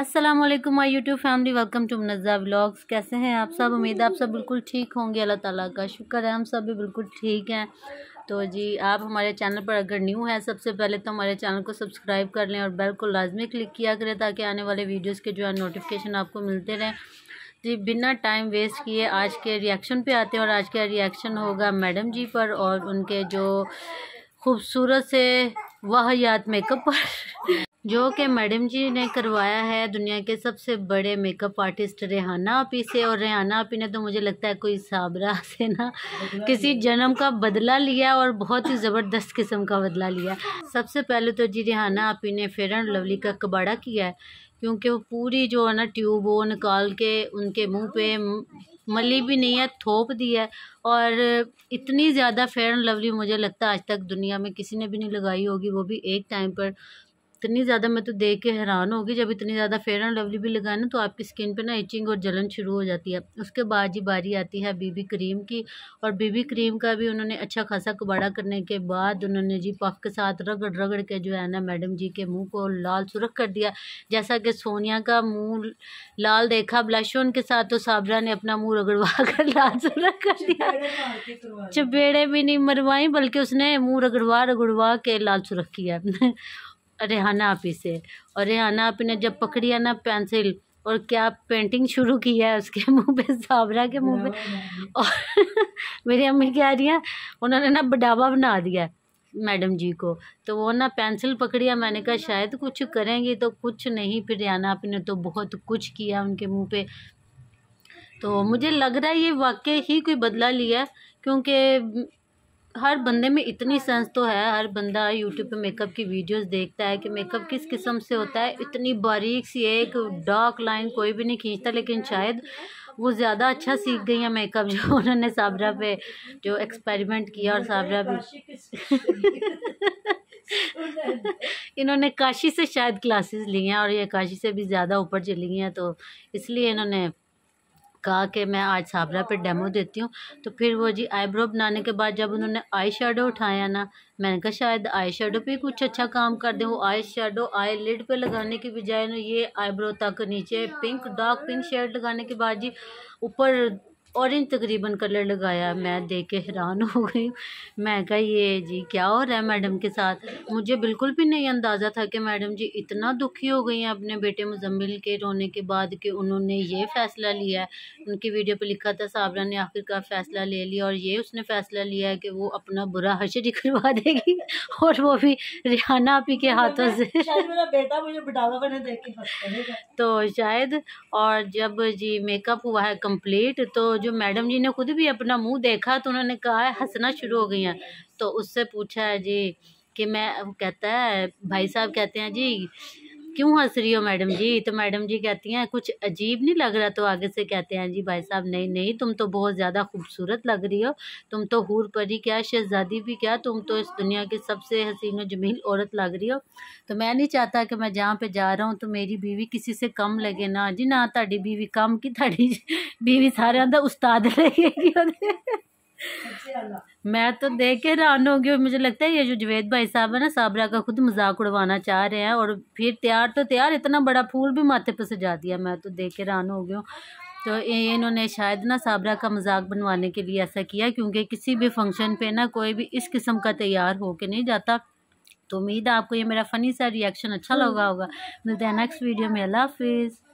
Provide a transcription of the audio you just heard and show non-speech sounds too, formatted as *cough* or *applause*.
अस्सलाम वालेकुम my YouTube family welcome to Munazza vlogs कैसे हैं आप सब उम्मीद है आप सब बिल्कुल ठीक होंगे अल्लाह ताला का शुक्र है हम सब भी बिल्कुल ठीक हैं तो जी आप हमारे चैनल पर अगर न्यू है सबसे पहले तो हमारे चैनल को सब्सक्राइब कर लें और बेल को लाजमी क्लिक किया करें ताकि आने वाले वीडियोज़ के जो है नोटिफिकेशन आपको मिलते रहें जी बिना टाइम वेस्ट किए आज के रिएक्शन पर आते हैं और आज का रिएक्शन होगा मैडम जी पर और उनके जो खूबसूरत से वाहियात मेकअप पर जो कि मैडम जी ने करवाया है दुनिया के सबसे बड़े मेकअप आर्टिस्ट रेहाना आपी से और रेहाना आपी ने तो मुझे लगता है कोई साबरा *laughs* से ना किसी जन्म का बदला लिया और बहुत ही ज़बरदस्त किस्म का बदला लिया सबसे पहले तो जी रेहाना आपी ने फेयर एंड लवली का कबाड़ा किया है क्योंकि वो पूरी जो है ना ट्यूब वो निकाल के उनके मुँह पे मली भी नहीं है थोप दी है और इतनी ज़्यादा फेयर एंड लवली मुझे लगता है आज तक दुनिया में किसी ने भी नहीं लगाई होगी वो भी एक टाइम पर इतनी ज़्यादा मैं तो देख के हैरान होगी जब इतनी ज़्यादा फेयर एंड लवली भी लगाए ना तो आपकी स्किन पे ना इचिंग और जलन शुरू हो जाती है उसके बाद जी बारी आती है बीबी क्रीम की और बीबी क्रीम का भी उन्होंने अच्छा खासा कबाड़ा करने के बाद उन्होंने जी पफ के साथ रगड़ रगड़ के जो है ना मैडम जी के मुँह को लाल सुरख कर दिया जैसा कि सोनिया का मुँह लाल देखा ब्लश के साथ तो साबरा ने अपना मुँह रगड़वा कर लाल सुरख कर दिया चपेड़े भी नहीं मरवाई बल्कि उसने मुँह रगड़वा रगड़वा के लाल सुरख किया रेहाना आपी से और रेहाना आपी ने जब पकड़ी है ना पेंसिल और क्या पेंटिंग शुरू की है उसके *laughs* मुंह पे साबरा के मुंह पे और *laughs* मेरी अम्मी कह रही हैं उन्होंने ना बडावा बना दिया मैडम जी को तो वो ना पेंसिल पकड़ी है मैंने कहा शायद कुछ करेंगे तो कुछ नहीं फिर रेहाना रियाना ने तो बहुत कुछ किया उनके मुँह पे तो मुझे लग रहा है ये वाकई ही कोई बदला लिया क्योंकि हर बंदे में इतनी सेंस तो है हर बंदा यूट्यूब पे मेकअप की वीडियोस देखता है कि मेकअप किस किस्म से होता है इतनी बारीक सी एक डार्क लाइन कोई भी नहीं खींचता लेकिन शायद वो ज़्यादा अच्छा सीख गई हैं मेकअप जो उन्होंने साबरा पे जो एक्सपेरिमेंट किया और साबरा भी इन्होंने काशी से शायद क्लासेस ली हैं और ये काशी से भी ज़्यादा ऊपर चली गई हैं तो इसलिए इन्होंने कहा कि मैं आज साबरा पे डेमो देती हूँ तो फिर वो जी आईब्रो बनाने के बाद जब उन्होंने आई शेडो उठाया ना मैंने कहा शायद आई शेडो पर कुछ अच्छा काम कर दें वो आई शेडो आई लिड पर लगाने की बजाय ये आईब्रो तक नीचे पिंक डार्क पिंक शेड लगाने के बाद जी ऊपर ऑरेंज तकरीबन कलर लगाया मैं देख के हैरान हो गई मैं कहा ये जी क्या हो रहा है मैडम के साथ मुझे बिल्कुल भी नहीं अंदाज़ा था कि मैडम जी इतना दुखी हो गई हैं अपने बेटे मुजम्मिल के रोने के बाद कि उन्होंने ये फ़ैसला लिया है उनकी वीडियो पर लिखा था साबरा ने आखिरकार फ़ैसला ले लिया और ये उसने फ़ैसला लिया है कि वो अपना बुरा हशर करवा देगी और वो भी रिहाना पी के हाथों से *laughs* तो शायद और जब जी मेकअप हुआ है कम्प्लीट तो जो मैडम जी ने खुद भी अपना मुंह देखा तो उन्होंने कहा है हंसना शुरू हो गई हैं तो उससे पूछा है जी कि मैं कहता है भाई साहब कहते हैं जी क्यों हंस रही हो मैडम जी तो मैडम जी कहती हैं कुछ अजीब नहीं लग रहा तो आगे से कहते हैं जी भाई साहब नहीं नहीं तुम तो बहुत ज़्यादा खूबसूरत लग रही हो तुम तो हूर परी क्या शहजादी भी क्या तुम तो इस दुनिया की सबसे हसीन जमील औरत लग रही हो तो मैं नहीं चाहता कि मैं जहाँ पर जा रहा हूँ तो मेरी बीवी किसी से कम लगे ना जी ना ਤੁਹਾਡੀ बीवी कम की ਤੁਹਾਡੀ *laughs* बीवी ਸਾਰਿਆਂ का उस्ताद लगेगी *laughs* *laughs* मैं तो देख के रान हो गई मुझे लगता है ये जो जवेद भाई साहब है ना साबरा का खुद मजाक उड़वाना चाह रहे हैं और फिर तैयार तो तैयार इतना बड़ा फूल भी माथे पर सजा दिया मैं तो देख के रान हो गई तो इन्होंने शायद ना साबरा का मजाक बनवाने के लिए ऐसा किया क्योंकि किसी भी फंक्शन पे ना कोई भी इस किस्म का तैयार हो के नहीं जाता तो उम्मीद है आपको ये मेरा फ़नी सा रिएक्शन अच्छा लगा होगा मिलते हैं नेक्स्ट वीडियो में अल्लाह हाफिज़